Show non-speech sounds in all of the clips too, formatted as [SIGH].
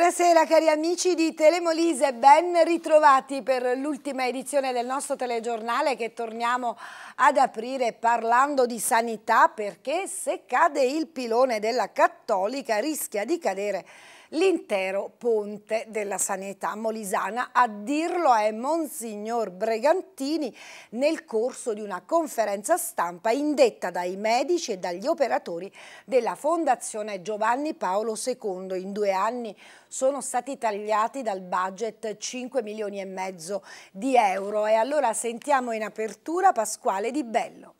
Buonasera cari amici di Telemolise, ben ritrovati per l'ultima edizione del nostro telegiornale che torniamo ad aprire parlando di sanità perché se cade il pilone della Cattolica rischia di cadere l'intero ponte della sanità molisana. A dirlo è Monsignor Bregantini nel corso di una conferenza stampa indetta dai medici e dagli operatori della Fondazione Giovanni Paolo II. In due anni sono stati tagliati dal budget 5 milioni e mezzo di euro. E allora sentiamo in apertura Pasquale Di Bello.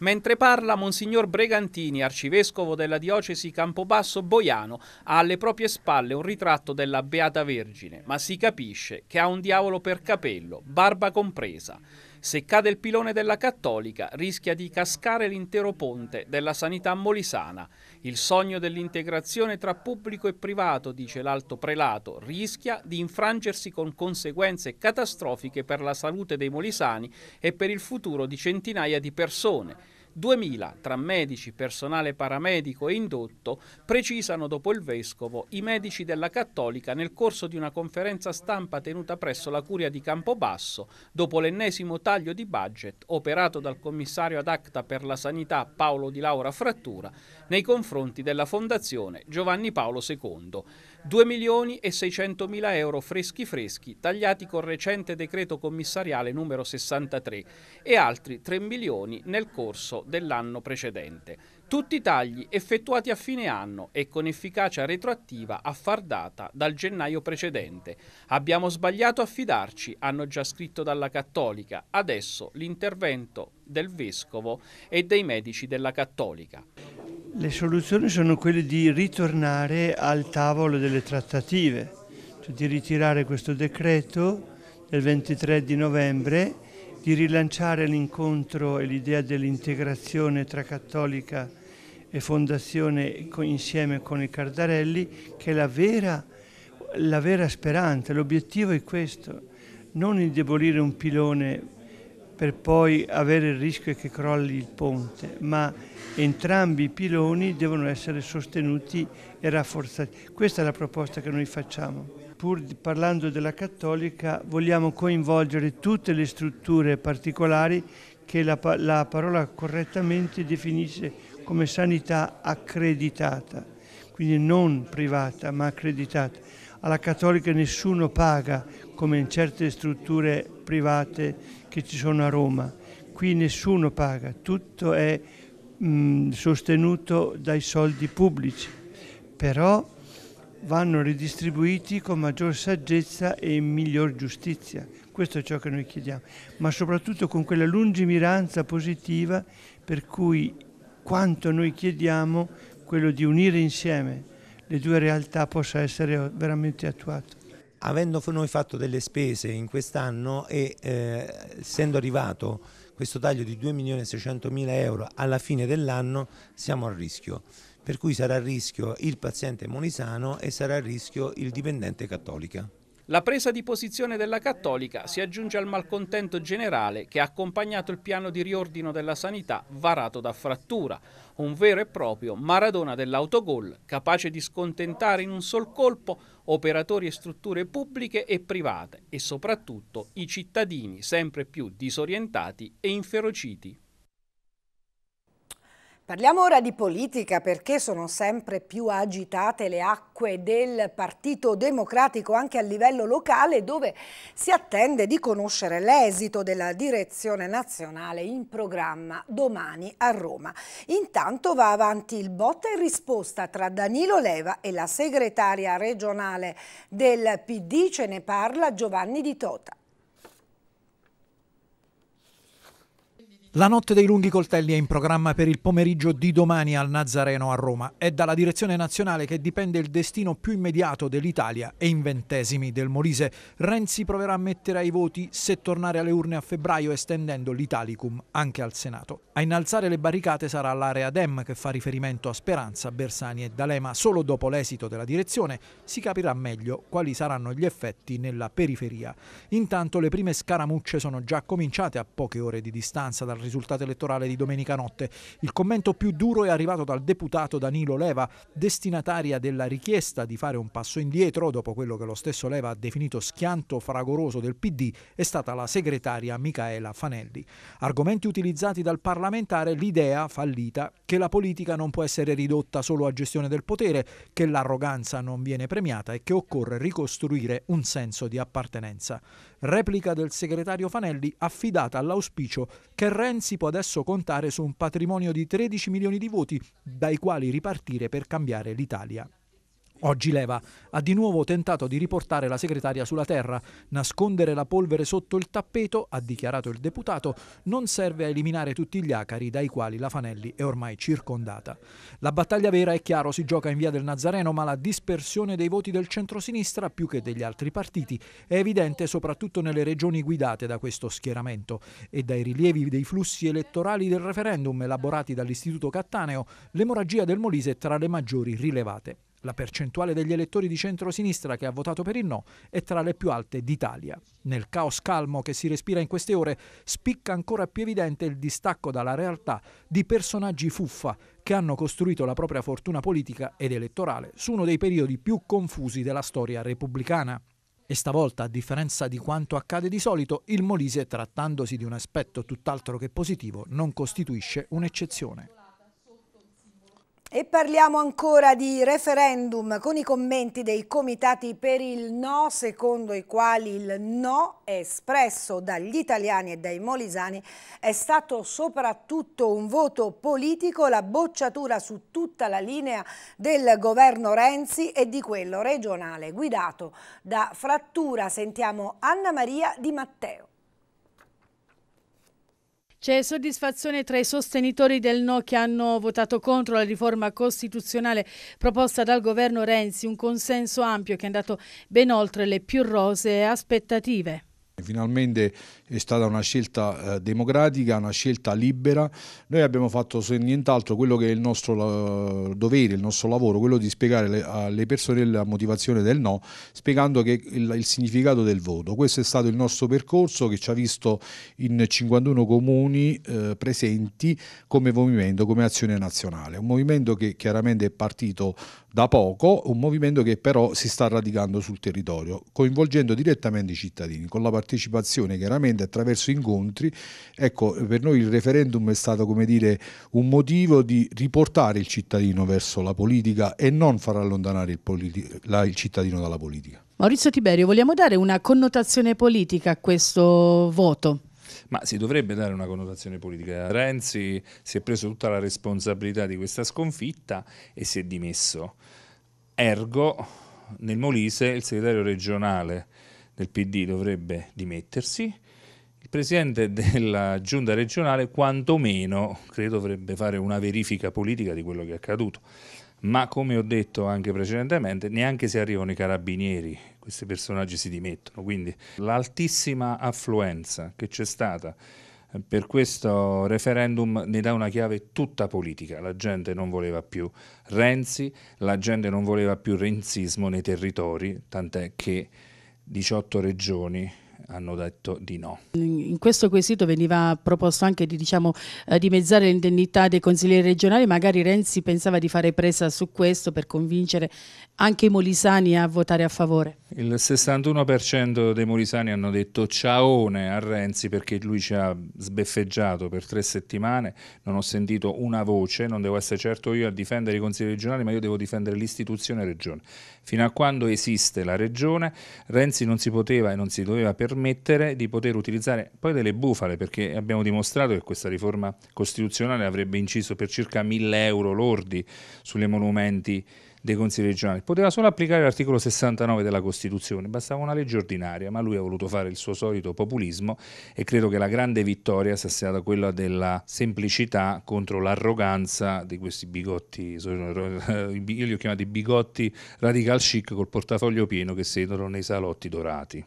Mentre parla Monsignor Bregantini, arcivescovo della diocesi Campobasso Boiano, ha alle proprie spalle un ritratto della Beata Vergine, ma si capisce che ha un diavolo per capello, barba compresa. Se cade il pilone della Cattolica rischia di cascare l'intero ponte della sanità molisana. Il sogno dell'integrazione tra pubblico e privato, dice l'alto prelato, rischia di infrangersi con conseguenze catastrofiche per la salute dei molisani e per il futuro di centinaia di persone. 2.000 tra medici, personale paramedico e indotto, precisano dopo il Vescovo i medici della Cattolica nel corso di una conferenza stampa tenuta presso la Curia di Campobasso, dopo l'ennesimo taglio di budget operato dal commissario ad acta per la sanità Paolo Di Laura Frattura nei confronti della Fondazione Giovanni Paolo II. 2 milioni e 600 mila euro freschi freschi, tagliati col recente decreto commissariale numero 63 e altri 3 milioni nel corso dell'anno precedente. Tutti i tagli effettuati a fine anno e con efficacia retroattiva a far data dal gennaio precedente. Abbiamo sbagliato a fidarci, hanno già scritto dalla Cattolica. Adesso l'intervento del Vescovo e dei medici della Cattolica. Le soluzioni sono quelle di ritornare al tavolo delle trattative, cioè di ritirare questo decreto del 23 di novembre, di rilanciare l'incontro e l'idea dell'integrazione tra cattolica e e fondazione insieme con i Cardarelli, che è la vera, la vera speranza, l'obiettivo è questo, non indebolire un pilone per poi avere il rischio che crolli il ponte, ma entrambi i piloni devono essere sostenuti e rafforzati. Questa è la proposta che noi facciamo. Pur parlando della cattolica, vogliamo coinvolgere tutte le strutture particolari che la, la parola correttamente definisce come sanità accreditata, quindi non privata ma accreditata. Alla cattolica nessuno paga come in certe strutture private che ci sono a Roma, qui nessuno paga, tutto è mh, mm, sostenuto dai soldi pubblici, però vanno ridistribuiti con maggior saggezza e miglior giustizia. Questo è ciò che noi chiediamo, ma soprattutto con quella lungimiranza positiva per cui quanto noi chiediamo quello di unire insieme le due realtà possa essere veramente attuato. Avendo noi fatto delle spese in quest'anno e eh, essendo arrivato questo taglio di 2.600.000 euro alla fine dell'anno siamo a rischio, per cui sarà a rischio il paziente monisano e sarà a rischio il dipendente cattolica. La presa di posizione della Cattolica si aggiunge al malcontento generale che ha accompagnato il piano di riordino della sanità varato da Frattura, un vero e proprio maradona dell'autogol, capace di scontentare in un sol colpo operatori e strutture pubbliche e private e soprattutto i cittadini sempre più disorientati e inferociti. Parliamo ora di politica perché sono sempre più agitate le acque del Partito Democratico anche a livello locale dove si attende di conoscere l'esito della direzione nazionale in programma domani a Roma. Intanto va avanti il botta e risposta tra Danilo Leva e la segretaria regionale del PD, ce ne parla Giovanni Di Tota. La notte dei lunghi coltelli è in programma per il pomeriggio di domani al Nazareno a Roma. È dalla direzione nazionale che dipende il destino più immediato dell'Italia e in ventesimi del Molise. Renzi proverà a mettere ai voti se tornare alle urne a febbraio estendendo l'Italicum anche al Senato. A innalzare le barricate sarà l'area Dem che fa riferimento a Speranza, Bersani e D'Alema. Solo dopo l'esito della direzione si capirà meglio quali saranno gli effetti nella periferia. Intanto le prime scaramucce sono già cominciate a poche ore di distanza dal risultato elettorale di domenica notte. Il commento più duro è arrivato dal deputato Danilo Leva, destinataria della richiesta di fare un passo indietro dopo quello che lo stesso Leva ha definito schianto fragoroso del PD, è stata la segretaria Micaela Fanelli. Argomenti utilizzati dal parlamentare l'idea fallita che la politica non può essere ridotta solo a gestione del potere, che l'arroganza non viene premiata e che occorre ricostruire un senso di appartenenza. Replica del segretario Fanelli affidata all'auspicio che Renzi Renzi può adesso contare su un patrimonio di 13 milioni di voti dai quali ripartire per cambiare l'Italia. Oggi Leva ha di nuovo tentato di riportare la segretaria sulla terra. Nascondere la polvere sotto il tappeto, ha dichiarato il deputato, non serve a eliminare tutti gli acari dai quali la Fanelli è ormai circondata. La battaglia vera, è chiaro, si gioca in via del Nazareno, ma la dispersione dei voti del centrosinistra, più che degli altri partiti, è evidente soprattutto nelle regioni guidate da questo schieramento e dai rilievi dei flussi elettorali del referendum elaborati dall'Istituto Cattaneo, l'emorragia del Molise è tra le maggiori rilevate. La percentuale degli elettori di centrosinistra che ha votato per il no è tra le più alte d'Italia. Nel caos calmo che si respira in queste ore spicca ancora più evidente il distacco dalla realtà di personaggi fuffa che hanno costruito la propria fortuna politica ed elettorale su uno dei periodi più confusi della storia repubblicana. E stavolta, a differenza di quanto accade di solito, il Molise, trattandosi di un aspetto tutt'altro che positivo, non costituisce un'eccezione. E parliamo ancora di referendum con i commenti dei comitati per il no, secondo i quali il no espresso dagli italiani e dai molisani è stato soprattutto un voto politico, la bocciatura su tutta la linea del governo Renzi e di quello regionale guidato da Frattura. Sentiamo Anna Maria Di Matteo. C'è soddisfazione tra i sostenitori del no che hanno votato contro la riforma costituzionale proposta dal governo Renzi, un consenso ampio che è andato ben oltre le più rose aspettative. Finalmente è stata una scelta eh, democratica, una scelta libera. Noi abbiamo fatto se nient'altro quello che è il nostro dovere, il nostro lavoro, quello di spiegare le, alle persone la motivazione del no, spiegando che il, il, significato del voto. Questo è stato il nostro percorso che ci ha visto in 51 comuni eh, presenti come movimento, come azione nazionale. Un movimento che chiaramente è partito da poco, un movimento che però si sta radicando sul territorio, coinvolgendo direttamente i cittadini, con la partecipazione chiaramente referendi, attraverso incontri. Ecco, per noi il referendum è stato come dire un motivo di riportare il cittadino verso la politica e non far allontanare il, la, il cittadino dalla politica. Maurizio Tiberio, vogliamo dare una connotazione politica a questo voto? ma si dovrebbe dare una connotazione politica. Renzi si è preso tutta la responsabilità di questa sconfitta e si è dimesso. Ergo, nel Molise il segretario regionale del PD dovrebbe dimettersi presidente della giunta regionale quantomeno credo dovrebbe fare una verifica politica di quello che è accaduto ma come ho detto anche precedentemente neanche se arrivano i carabinieri questi personaggi si dimettono quindi l'altissima affluenza che c'è stata eh, per questo referendum ne dà una chiave tutta politica. La gente non voleva più Renzi, la gente non voleva più renzismo nei territori, tant'è che 18 regioni hanno detto di no. In questo quesito veniva proposto anche di diciamo, eh, dimezzare l'indennità dei consiglieri regionali, magari Renzi pensava di fare presa su questo per convincere anche i molisani a votare a favore? Il 61% dei molisani hanno detto ciaone a Renzi perché lui ci ha sbeffeggiato per tre settimane, non ho sentito una voce, non devo essere certo io a difendere i consigli regionali, ma io devo difendere l'istituzione regione. Fino a quando esiste la regione, Renzi non si poteva e non si doveva permettere di poter utilizzare poi delle bufale, perché abbiamo dimostrato che questa riforma costituzionale avrebbe inciso per circa 1000 euro lordi sulle monumenti dei consigli regionali. Poteva solo applicare l'articolo 69 della Costituzione, bastava una legge ordinaria, ma lui ha voluto fare il suo solito populismo e credo che la grande vittoria sia stata quella della semplicità contro l'arroganza di questi bigotti, [LAUGHS] io li ho chiamati bigotti radical chic col portafoglio pieno che sedono nei salotti dorati.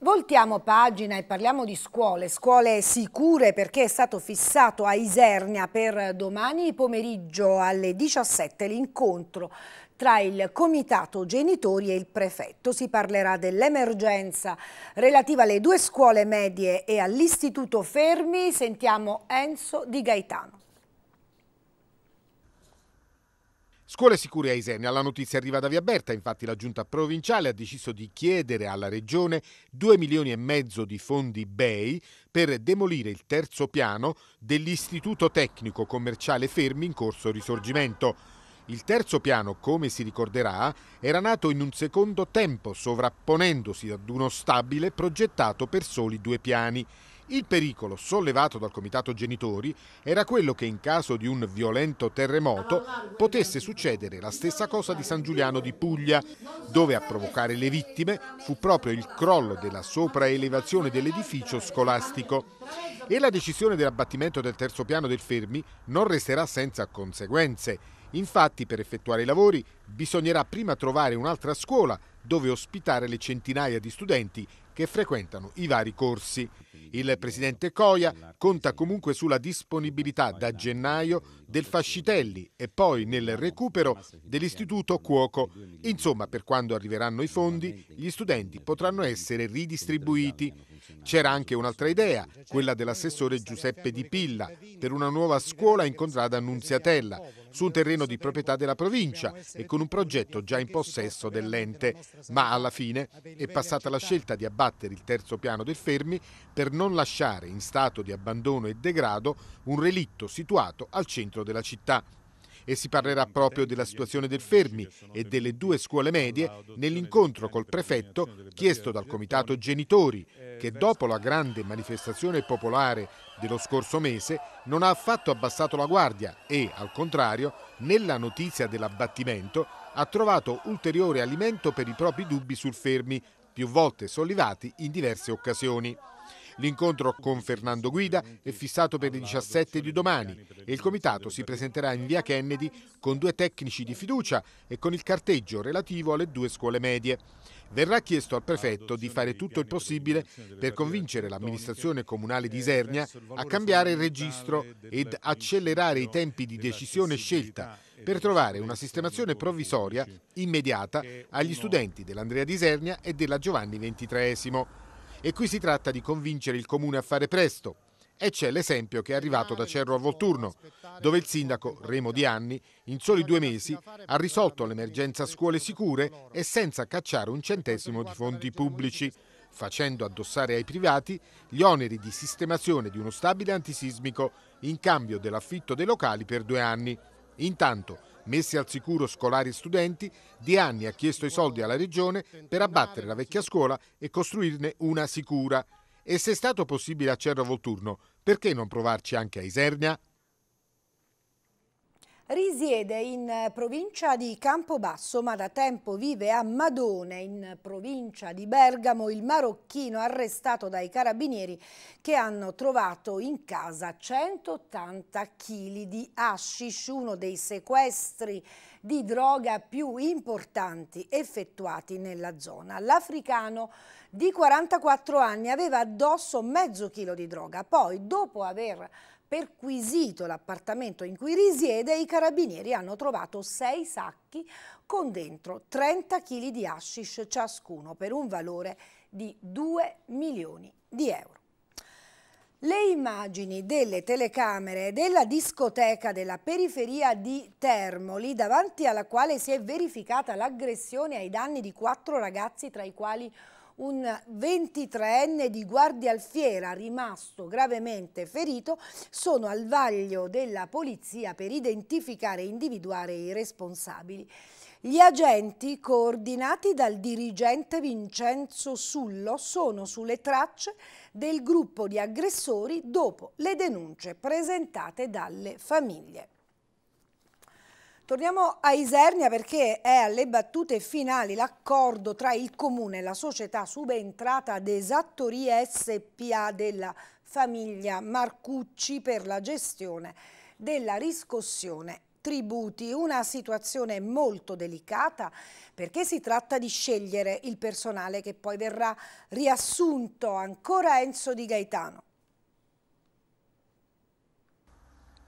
Voltiamo pagina e parliamo di scuole, scuole sicure perché è stato fissato a Isernia per domani pomeriggio alle 17 l'incontro tra il comitato genitori e il prefetto. Si parlerà dell'emergenza relativa alle due scuole medie e all'istituto Fermi. Sentiamo Enzo Di Gaetano. Scuole sicure a Isernia. La notizia arriva da Via Berta, infatti la giunta provinciale ha deciso di chiedere alla regione 2 milioni e mezzo di fondi BEI per demolire il terzo piano dell'Istituto Tecnico Commerciale Fermi in corso risorgimento. Il terzo piano, come si ricorderà, era nato in un secondo tempo, sovrapponendosi ad uno stabile progettato per soli due piani. Il pericolo sollevato dal comitato genitori era quello che in caso di un violento terremoto potesse succedere la stessa cosa di San Giuliano di Puglia, dove a provocare le vittime fu proprio il crollo della sopraelevazione dell'edificio scolastico. E la decisione dell'abbattimento del terzo piano del Fermi non resterà senza conseguenze. Infatti per effettuare i lavori bisognerà prima trovare un'altra scuola dove ospitare le centinaia di studenti che frequentano i vari corsi. Il presidente Coia conta comunque sulla disponibilità da gennaio del Fascitelli e poi nel recupero dell'Istituto Cuoco. Insomma, per quando arriveranno i fondi, gli studenti potranno essere ridistribuiti. C'era anche un'altra idea, quella dell'assessore Giuseppe Di Pilla, per una nuova scuola incontrata a Nunziatella, su un terreno di proprietà della provincia e con un progetto già in possesso dell'ente. Ma alla fine è passata la scelta di abbattere il terzo piano del Fermi per non lasciare in stato di abbandono e degrado un relitto situato al centro della città e si parlerà proprio della situazione del Fermi e delle due scuole medie nell'incontro col prefetto chiesto dal Comitato Genitori che dopo la grande manifestazione popolare dello scorso mese non ha affatto abbassato la guardia e, al contrario, nella notizia dell'abbattimento ha trovato ulteriore alimento per i propri dubbi sul Fermi, più volte sollevati in diverse occasioni. L'incontro con Fernando Guida è fissato per le 17 di domani e il comitato si presenterà in via Kennedy con due tecnici di fiducia e con il carteggio relativo alle due scuole medie. Verrà chiesto al prefetto di fare tutto il possibile per convincere l'amministrazione comunale di Isernia a cambiare il registro ed accelerare i tempi di decisione scelta per trovare una sistemazione provvisoria immediata agli studenti dell'Andrea di Isernia e della Giovanni XXIII. E qui si tratta di convincere il comune a fare presto. E c'è l'esempio che è arrivato da Cerro a Volturno, dove il sindaco Remo Dianni, in soli due mesi, ha risolto l'emergenza scuole sicure e senza cacciare un centesimo di fondi pubblici, facendo addossare ai privati gli oneri di sistemazione di uno stabile antisismico in cambio dell'affitto dei locali per due anni. Intanto messi al sicuro scolari e studenti, Di Anni ha chiesto i soldi alla Regione per abbattere la vecchia scuola e costruirne una sicura. E se è stato possibile a Cerro Volturno, perché non provarci anche a Isernia? Risiede in eh, provincia di Campobasso ma da tempo vive a Madone in provincia di Bergamo il marocchino arrestato dai carabinieri che hanno trovato in casa 180 kg di hashish, uno dei sequestri di droga più importanti effettuati nella zona. L'africano di 44 anni aveva addosso mezzo chilo di droga, poi dopo aver perquisito l'appartamento in cui risiede, i carabinieri hanno trovato sei sacchi con dentro 30 kg di hashish ciascuno per un valore di 2 milioni di euro. Le immagini delle telecamere della discoteca della periferia di Termoli, davanti alla quale si è verificata l'aggressione ai danni di quattro ragazzi, tra i quali un 23enne di Guardia Alfiera rimasto gravemente ferito, sono al vaglio della polizia per identificare e individuare i responsabili. Gli agenti, coordinati dal dirigente Vincenzo Sullo, sono sulle tracce del gruppo di aggressori dopo le denunce presentate dalle famiglie. Torniamo a Isernia perché è alle battute finali l'accordo tra il Comune e la società subentrata ad Esattoria SPA della famiglia Marcucci per la gestione della riscossione tributi, una situazione molto delicata perché si tratta di scegliere il personale che poi verrà riassunto ancora Enzo Di Gaetano.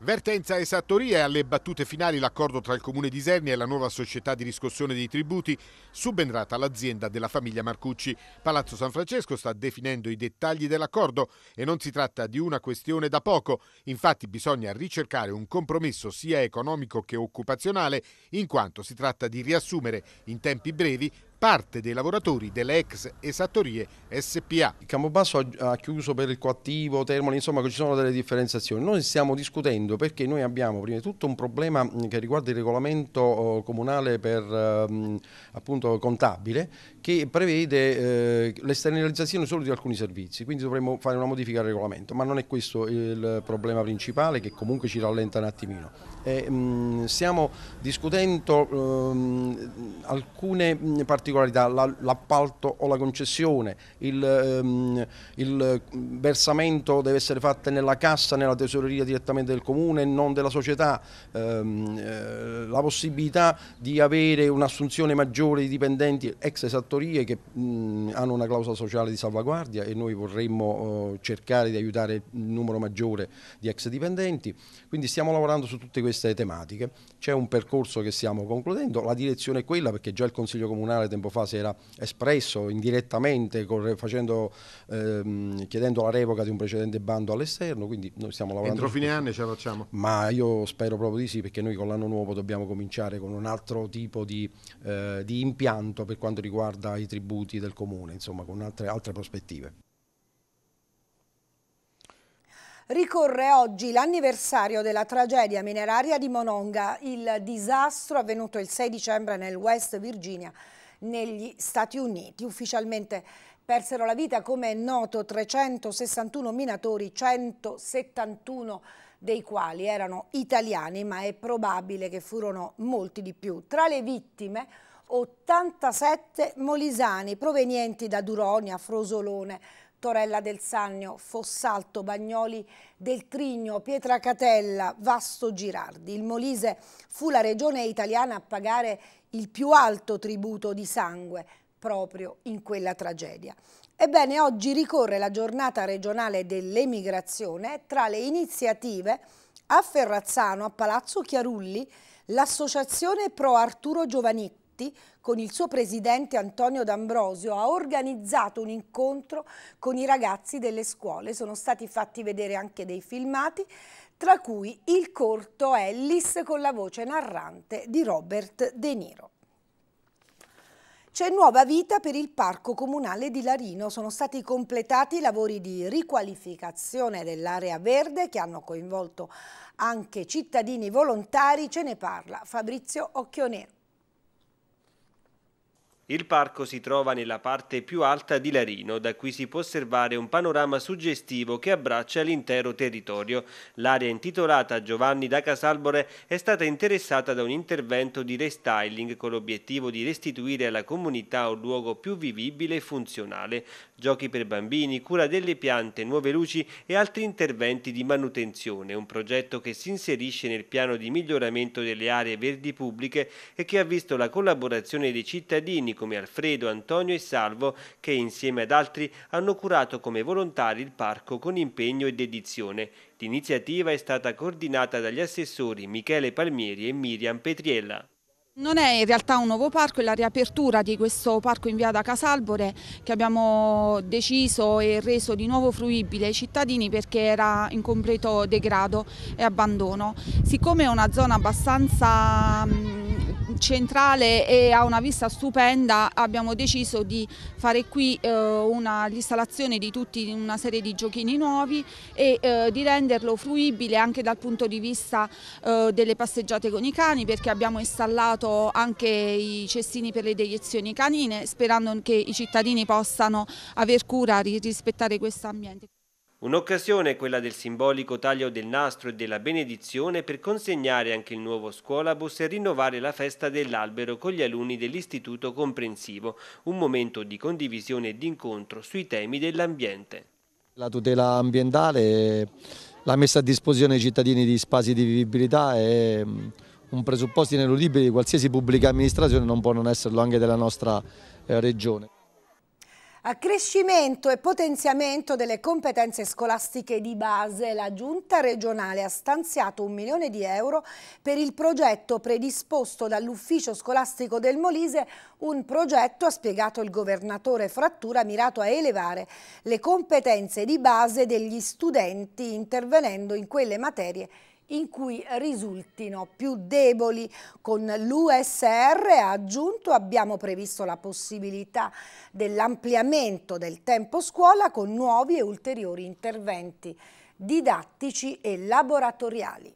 Vertenza e Sattoria alle battute finali l'accordo tra il Comune di Isernia e la nuova società di riscossione dei tributi subentrata all'azienda della famiglia Marcucci. Palazzo San Francesco sta definendo i dettagli dell'accordo e non si tratta di una questione da poco. Infatti bisogna ricercare un compromesso sia economico che occupazionale in quanto si tratta di riassumere in tempi brevi parte dei lavoratori delle ex esattorie SPA. Il Campobasso ha chiuso per il coattivo, Termoli, insomma ci sono delle differenziazioni. Noi stiamo discutendo perché noi abbiamo prima di tutto un problema che riguarda il regolamento oh, comunale per appunto contabile che prevede eh, l'esternalizzazione solo di alcuni servizi, quindi dovremmo fare una modifica al regolamento, ma non è questo il problema principale che comunque ci rallenta un attimino. stiamo discutendo ehm, alcune particolarità particolarità, l'appalto o la concessione, il, ehm, il, versamento deve essere fatto nella cassa, nella tesoreria direttamente del comune e non della società, ehm, eh, la possibilità di avere un'assunzione maggiore di dipendenti ex esattorie che mh, hanno una clausola sociale di salvaguardia e noi vorremmo eh, cercare di aiutare il numero maggiore di ex dipendenti. Quindi stiamo lavorando su tutte queste tematiche, c'è un percorso che stiamo concludendo, la direzione è quella perché già il Consiglio Comunale tempo fa si era espresso indirettamente facendo, ehm, chiedendo la revoca di un precedente bando all'esterno, quindi noi stiamo lavorando. Entro fine anno ce la facciamo? Ma io spero proprio di sì perché noi con l'anno nuovo dobbiamo cominciare con un altro tipo di, eh, di impianto per quanto riguarda i tributi del Comune, insomma con altre, altre prospettive. Ricorre oggi l'anniversario della tragedia mineraria di Mononga, il disastro avvenuto il 6 dicembre nel West Virginia, negli Stati Uniti. Ufficialmente persero la vita, come è noto, 361 minatori, 171 dei quali erano italiani, ma è probabile che furono molti di più. Tra le vittime 87 molisani provenienti da Duronia, Frosolone, Torella del Sannio, Fossalto, Bagnoli del Trigno, Pietracatella, Vasto Girardi. Il Molise fu la regione italiana a pagare il più alto tributo di sangue proprio in quella tragedia. Ebbene, oggi ricorre la giornata regionale dell'emigrazione tra le iniziative a Ferrazzano, a Palazzo Chiarulli, l'associazione Pro Arturo Giovanicco Moratti, con il suo presidente Antonio D'Ambrosio, ha organizzato un incontro con i ragazzi delle scuole. Sono stati fatti vedere anche dei filmati, tra cui il corto Ellis con la voce narrante di Robert De Niro. C'è nuova vita per il Parco Comunale di Larino. Sono stati completati i lavori di riqualificazione dell'area verde che hanno coinvolto anche cittadini volontari. Ce ne parla Fabrizio Occhionero. Il parco si trova nella parte più alta di Larino, da cui si può osservare un panorama suggestivo che abbraccia l'intero territorio. L'area intitolata Giovanni da Casalbore è stata interessata da un intervento di restyling con l'obiettivo di restituire alla comunità un luogo più vivibile e funzionale. Giochi per bambini, cura delle piante, nuove luci e altri interventi di manutenzione, un progetto che si inserisce nel piano di miglioramento delle aree verdi pubbliche e che ha visto la collaborazione dei cittadini come Alfredo, Antonio e Salvo, che insieme ad altri hanno curato come volontari il parco con impegno e dedizione. L'iniziativa è stata coordinata dagli assessori Michele Palmieri e Miriam Petriella. Non è in realtà un nuovo parco, è la riapertura di questo parco in via da Casalbore che abbiamo deciso e reso di nuovo fruibile ai cittadini perché era in completo degrado e abbandono. Siccome è una zona abbastanza mm, centrale e ha una vista stupenda abbiamo deciso di fare qui eh, l'installazione di tutti una serie di giochini nuovi e eh, di renderlo fruibile anche dal punto di vista eh, delle passeggiate con i cani perché abbiamo installato anche i cestini per le deiezioni canine sperando che i cittadini possano aver cura di rispettare questo ambiente. Un'occasione è quella del simbolico taglio del nastro e della benedizione per consegnare anche il nuovo scuolabus e rinnovare la festa dell'albero con gli alunni dell'istituto comprensivo, un momento di condivisione e di incontro sui temi dell'ambiente. La tutela ambientale, la messa a disposizione dei cittadini di spazi di vivibilità è mm, un presupposto ineludibile di qualsiasi pubblica amministrazione, non può non esserlo anche della nostra eh, regione. Accrescimento e potenziamento delle competenze scolastiche di base, la Giunta regionale ha stanziato un milione di euro per il progetto predisposto dall'Ufficio scolastico del Molise, un progetto, ha spiegato il governatore Frattura, mirato a elevare le competenze di base degli studenti intervenendo in quelle materie in cui risultino più deboli. Con l'USR aggiunto abbiamo previsto la possibilità dell'ampliamento del tempo scuola con nuovi e ulteriori interventi didattici e laboratoriali.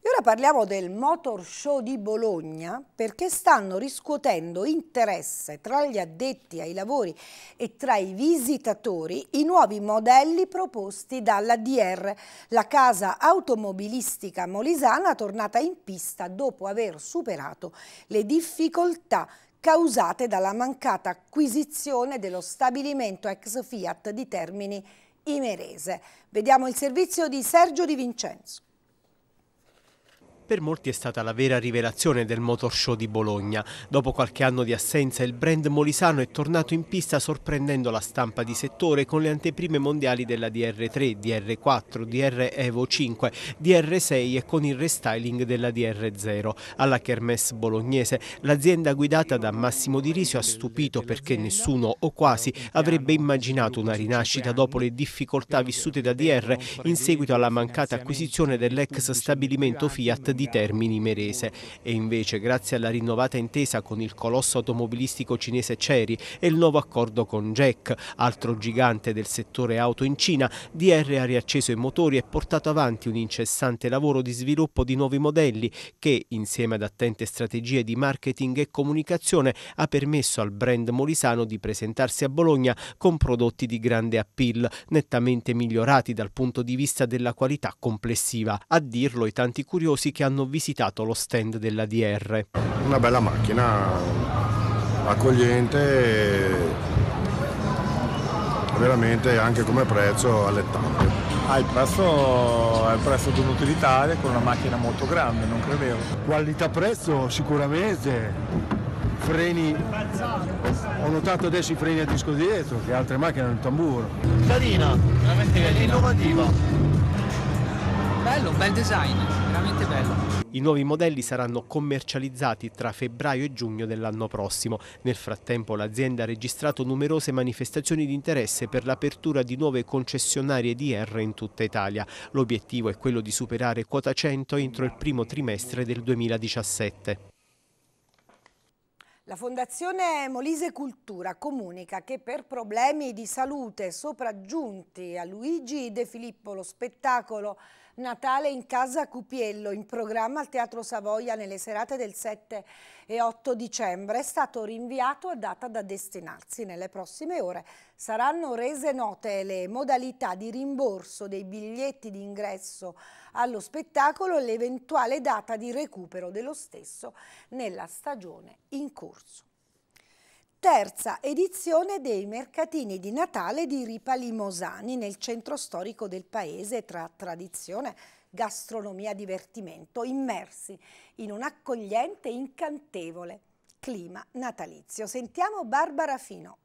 E ora parliamo del Motor Show di Bologna perché stanno riscuotendo interesse tra gli addetti ai lavori e tra i visitatori i nuovi modelli proposti dalla DR, la casa automobilistica molisana tornata in pista dopo aver superato le difficoltà causate dalla mancata acquisizione dello stabilimento ex Fiat di Termini Imerese. Vediamo il servizio di Sergio Di Vincenzo. Per molti è stata la vera rivelazione del Motor Show di Bologna. Dopo qualche anno di assenza il brand molisano è tornato in pista sorprendendo la stampa di settore con le anteprime mondiali della DR3, DR4, DR Evo 5, DR6 e con il restyling della DR0. Alla Kermesse bolognese l'azienda guidata da Massimo Di Risio ha stupito perché nessuno o quasi avrebbe immaginato una rinascita dopo le difficoltà vissute da DR in seguito alla mancata acquisizione dell'ex stabilimento Fiat di Termini Merese e invece grazie alla rinnovata intesa con il colosso automobilistico cinese Ceri e il nuovo accordo con Jack, altro gigante del settore auto in Cina, DR ha riacceso i motori e portato avanti un incessante lavoro di sviluppo di nuovi modelli che, insieme ad attente strategie di marketing e comunicazione, ha permesso al brand molisano di presentarsi a Bologna con prodotti di grande appeal, nettamente migliorati dal punto di vista della qualità complessiva. A dirlo i tanti curiosi che hanno hanno visitato lo stand dell'ADR. Una bella macchina accogliente veramente anche come prezzo allettante. Ah, il prezzo è il prezzo di un con una macchina molto grande, non credevo. Qualità-prezzo sicuramente, freni, ho notato adesso i freni a disco dietro, che altre macchine hanno il tamburo. Carina, veramente carina. Innovativa. Bello, bel design veramente bello. I nuovi modelli saranno commercializzati tra febbraio e giugno dell'anno prossimo. Nel frattempo l'azienda ha registrato numerose manifestazioni di interesse per l'apertura di nuove concessionarie di R in tutta Italia. L'obiettivo è quello di superare quota 100 entro il primo trimestre del 2017. La Fondazione Molise Cultura comunica che per problemi di salute sopraggiunti a Luigi De Filippo lo spettacolo Natale in casa Cupiello, in programma al Teatro Savoia nelle serate del 7 e 8 dicembre, è stato rinviato a data da destinarsi. Nelle prossime ore saranno rese note le modalità di rimborso dei biglietti di ingresso allo spettacolo e l'eventuale data di recupero dello stesso nella stagione in corso terza edizione dei mercatini di Natale di Ripa Limosani nel centro storico del paese tra tradizione, gastronomia, divertimento, immersi in un accogliente incantevole clima natalizio. Sentiamo Barbara Fino.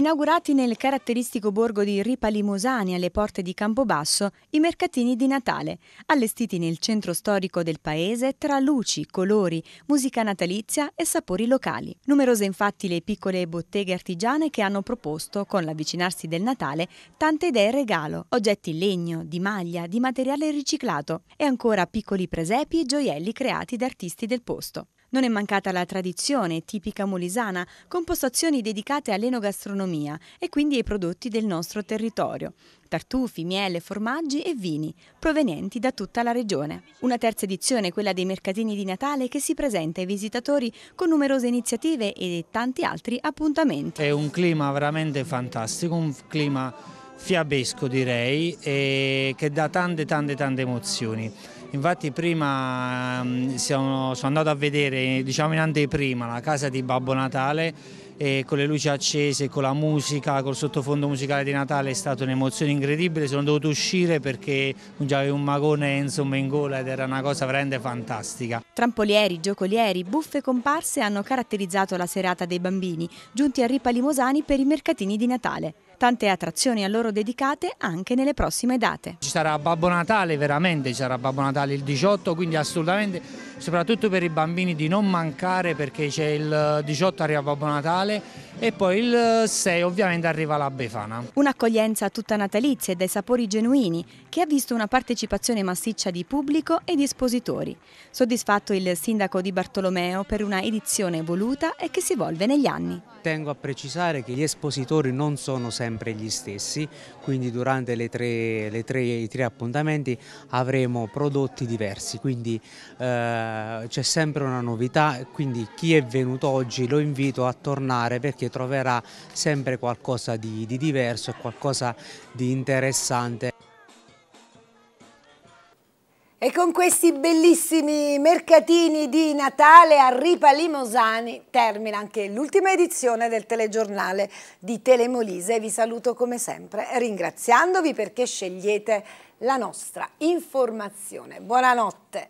Inaugurati nel caratteristico borgo di Ripalimosani alle porte di Campobasso, i mercatini di Natale, allestiti nel centro storico del paese tra luci, colori, musica natalizia e sapori locali. Numerose infatti le piccole botteghe artigiane che hanno proposto, con l'avvicinarsi del Natale, tante idee regalo, oggetti in legno, di maglia, di materiale riciclato e ancora piccoli presepi e gioielli creati da artisti del posto. Non è mancata la tradizione tipica molisana, con postazioni dedicate all'enogastronomia e quindi ai prodotti del nostro territorio. Tartufi, miele, formaggi e vini, provenienti da tutta la regione. Una terza edizione, quella dei mercatini di Natale, che si presenta ai visitatori con numerose iniziative e tanti altri appuntamenti. È un clima veramente fantastico, un clima fiabesco direi, che dà tante tante tante emozioni. Infatti prima ehm, sono, sono andato a vedere diciamo in anteprima la casa di Babbo Natale e con le luci accese, con la musica, col sottofondo musicale di Natale è stata un'emozione incredibile, sono dovuto uscire perché già avevo un magone insomma, in gola ed era una cosa veramente fantastica. Trampolieri, giocolieri, buffe comparse hanno caratterizzato la serata dei bambini, giunti a Ripa Limosani per i mercatini di Natale tante attrazioni a loro dedicate anche nelle prossime date. Ci sarà Babbo Natale veramente, ci sarà Babbo Natale il 18, quindi assolutamente, soprattutto per i bambini di non mancare perché c'è il 18 arriva Babbo Natale e poi il 6 ovviamente arriva la Befana. Un'accoglienza tutta natalizia e dai sapori genuini che ha visto una partecipazione massiccia di pubblico e di espositori. Soddisfatto il sindaco di Bartolomeo per una edizione voluta e che si evolve negli anni. Tengo a precisare che gli espositori non sono sempre gli stessi, quindi durante le tre, le tre, i tre appuntamenti avremo prodotti diversi, quindi eh, c'è sempre una novità, quindi chi è venuto oggi lo invito a tornare perché troverà sempre qualcosa di, di diverso, qualcosa di interessante. E con questi bellissimi mercatini di Natale a Ripa Limosani termina anche l'ultima edizione del telegiornale di Telemolise. Vi saluto come sempre ringraziandovi perché scegliete la nostra informazione. Buonanotte.